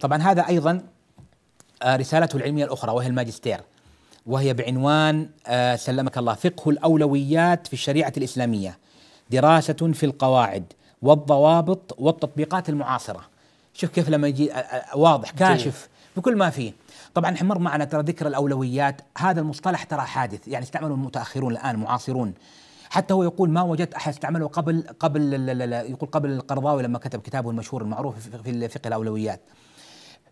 طبعا هذا ايضا آه، رسالته العلميه الاخرى وهي الماجستير وهي بعنوان آه، سلمك الله فقه الاولويات في الشريعه الاسلاميه دراسه في القواعد والضوابط والتطبيقات المعاصره شوف كيف لما يجي آه، واضح كاشف بكل ما فيه طبعا حمر معنا ترى ذكر الاولويات هذا المصطلح ترى حادث يعني استعمله المتاخرون الان معاصرون حتى هو يقول ما وجدت احد استعمله قبل قبل يقول قبل القرضاوي لما كتب كتابه المشهور المعروف في فقه الاولويات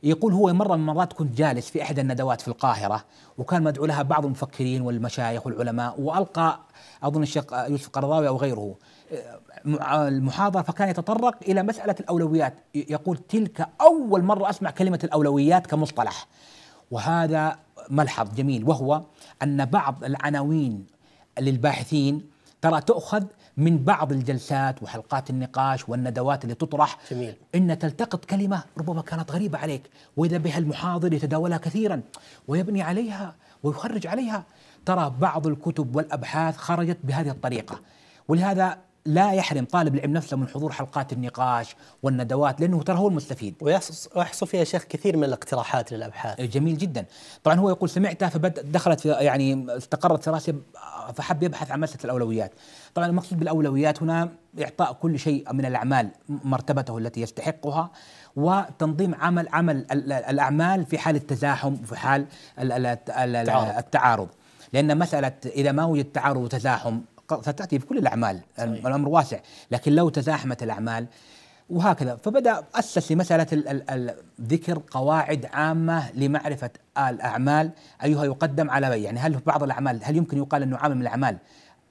يقول هو مرة من المرات كنت جالس في إحدى الندوات في القاهرة وكان مدعو لها بعض المفكرين والمشايخ والعلماء وألقى أظن الشيخ يوسف قرضاوي أو غيره المحاضرة فكان يتطرق إلى مسألة الأولويات يقول تلك أول مرة أسمع كلمة الأولويات كمصطلح وهذا ملحظ جميل وهو أن بعض العناوين للباحثين ترى تؤخذ من بعض الجلسات وحلقات النقاش والندوات اللي تطرح جميل. ان تلتقط كلمه ربما كانت غريبه عليك واذا بها المحاضر يتداولها كثيرا ويبني عليها ويخرج عليها ترى بعض الكتب والابحاث خرجت بهذه الطريقه ولهذا لا يحرم طالب العلم نفسه من حضور حلقات النقاش والندوات لانه ترى هو المستفيد ويحصل فيها شيخ كثير من الاقتراحات للابحاث إيه، جميل جدا طبعا هو يقول سمعتها فدخلت في يعني استقرت في راسي فحب يبحث عن مساله الاولويات طبعا المقصود بالاولويات هنا اعطاء كل شيء من الاعمال مرتبته التي يستحقها وتنظيم عمل عمل الاعمال في حال التزاحم وفي حال التعارض لان مساله اذا ما وجد تعارض وتزاحم ستاتي في كل الاعمال صحيح. الامر واسع لكن لو تزاحمت الاعمال وهكذا فبدا اسس لمساله ذكر قواعد عامه لمعرفه الاعمال ايها يقدم على بي يعني هل في بعض الاعمال هل يمكن يقال انه عامل من الاعمال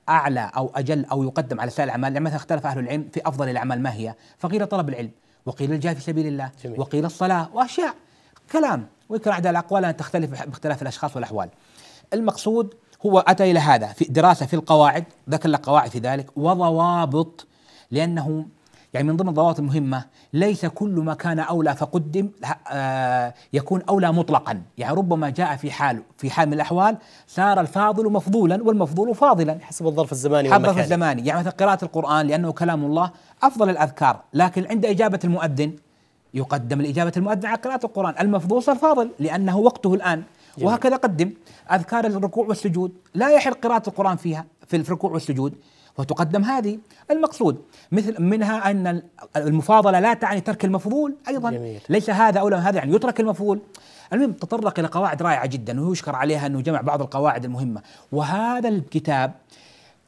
اعلى او اجل او يقدم على سائر الاعمال يعني مثلا اختلف اهل العلم في افضل الاعمال ما هي فقيل طلب العلم وقيل الجهاد في سبيل الله جميل. وقيل الصلاه واشياء كلام ويكره احد الاقوال ان تختلف باختلاف الاشخاص والاحوال المقصود هو أتى إلى هذا في دراسة في القواعد ذكر لك قواعد في ذلك وضوابط لأنه يعني من ضمن الضوابط المهمة ليس كل ما كان أولى فقدم آه، يكون أولى مطلقا يعني ربما جاء في حال في حال من الأحوال صار الفاضل مفضولا والمفضول فاضلا حسب الظرف الزماني حسب الظرف الزماني يعني مثلا قراءة القرآن لأنه كلام الله أفضل الأذكار لكن عند إجابة المؤذن يقدم لإجابة المؤذن على قراءة القرآن المفضول صار فاضل لأنه وقته الآن وهكذا قدم أذكار الركوع والسجود لا يحل قراءة القرآن فيها في الركوع والسجود وتقدم هذه المقصود مثل منها أن المفاضلة لا تعني ترك المفضول أيضا جميل. ليس هذا اولا هذا يعني يترك المفضول المهم تطرق إلى قواعد رائعة جدا ويشكر عليها أنه جمع بعض القواعد المهمة وهذا الكتاب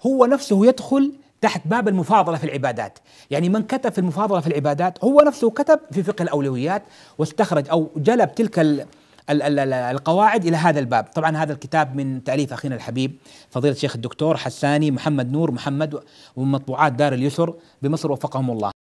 هو نفسه يدخل تحت باب المفاضلة في العبادات يعني من كتب في المفاضلة في العبادات هو نفسه كتب في فقه الأولويات واستخرج أو جلب تلك القواعد الى هذا الباب، طبعا هذا الكتاب من تاليف اخينا الحبيب فضيله الشيخ الدكتور حساني محمد نور محمد ومن مطبوعات دار اليسر بمصر وفقهم الله.